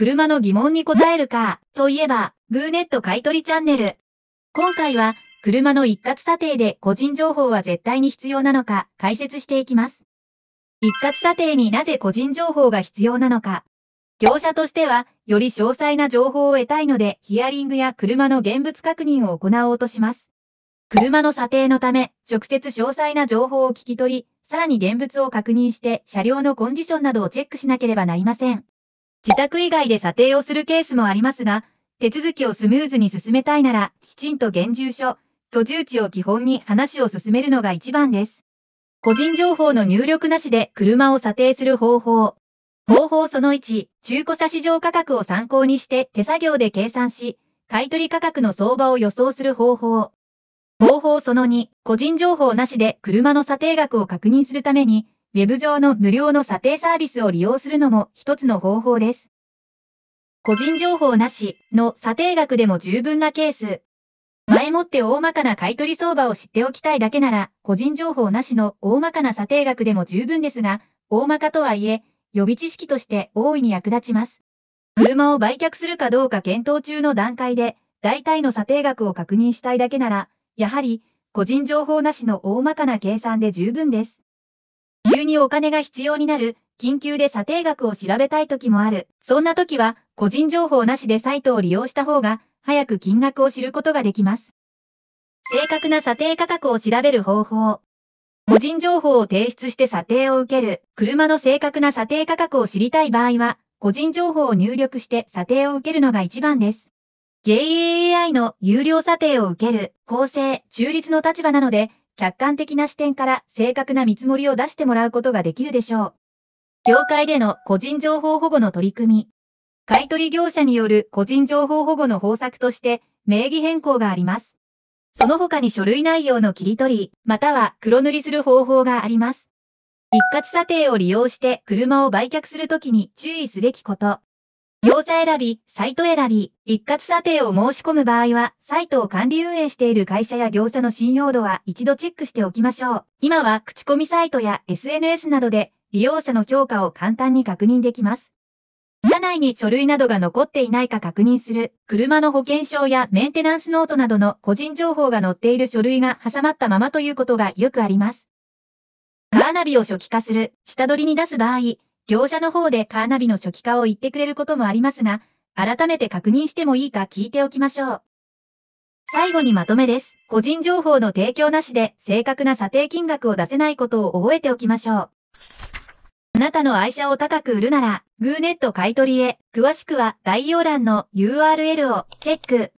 車の疑問に答えるか、といえば、グーネット買取チャンネル。今回は、車の一括査定で個人情報は絶対に必要なのか、解説していきます。一括査定になぜ個人情報が必要なのか。業者としては、より詳細な情報を得たいので、ヒアリングや車の現物確認を行おうとします。車の査定のため、直接詳細な情報を聞き取り、さらに現物を確認して、車両のコンディションなどをチェックしなければなりません。自宅以外で査定をするケースもありますが、手続きをスムーズに進めたいなら、きちんと現住所、居住地を基本に話を進めるのが一番です。個人情報の入力なしで車を査定する方法。方法その1、中古車市場価格を参考にして手作業で計算し、買取価格の相場を予想する方法。方法その2、個人情報なしで車の査定額を確認するために、ウェブ上の無料の査定サービスを利用するのも一つの方法です。個人情報なしの査定額でも十分なケース。前もって大まかな買取相場を知っておきたいだけなら、個人情報なしの大まかな査定額でも十分ですが、大まかとはいえ、予備知識として大いに役立ちます。車を売却するかどうか検討中の段階で、大体の査定額を確認したいだけなら、やはり、個人情報なしの大まかな計算で十分です。急にお金が必要になる、緊急で査定額を調べたい時もある。そんな時は、個人情報なしでサイトを利用した方が、早く金額を知ることができます。正確な査定価格を調べる方法。個人情報を提出して査定を受ける。車の正確な査定価格を知りたい場合は、個人情報を入力して査定を受けるのが一番です。JAI の有料査定を受ける、公正、中立の立場なので、客観的な視点から正確な見積もりを出してもらうことができるでしょう。業界での個人情報保護の取り組み。買取業者による個人情報保護の方策として名義変更があります。その他に書類内容の切り取り、または黒塗りする方法があります。一括査定を利用して車を売却するときに注意すべきこと。業者選び、サイト選び、一括査定を申し込む場合は、サイトを管理運営している会社や業者の信用度は一度チェックしておきましょう。今は口コミサイトや SNS などで利用者の評価を簡単に確認できます。車内に書類などが残っていないか確認する、車の保険証やメンテナンスノートなどの個人情報が載っている書類が挟まったままということがよくあります。カーナビを初期化する、下取りに出す場合、業者の方でカーナビの初期化を言ってくれることもありますが、改めて確認してもいいか聞いておきましょう。最後にまとめです。個人情報の提供なしで正確な査定金額を出せないことを覚えておきましょう。あなたの愛車を高く売るなら、グーネット買取へ、詳しくは概要欄の URL をチェック。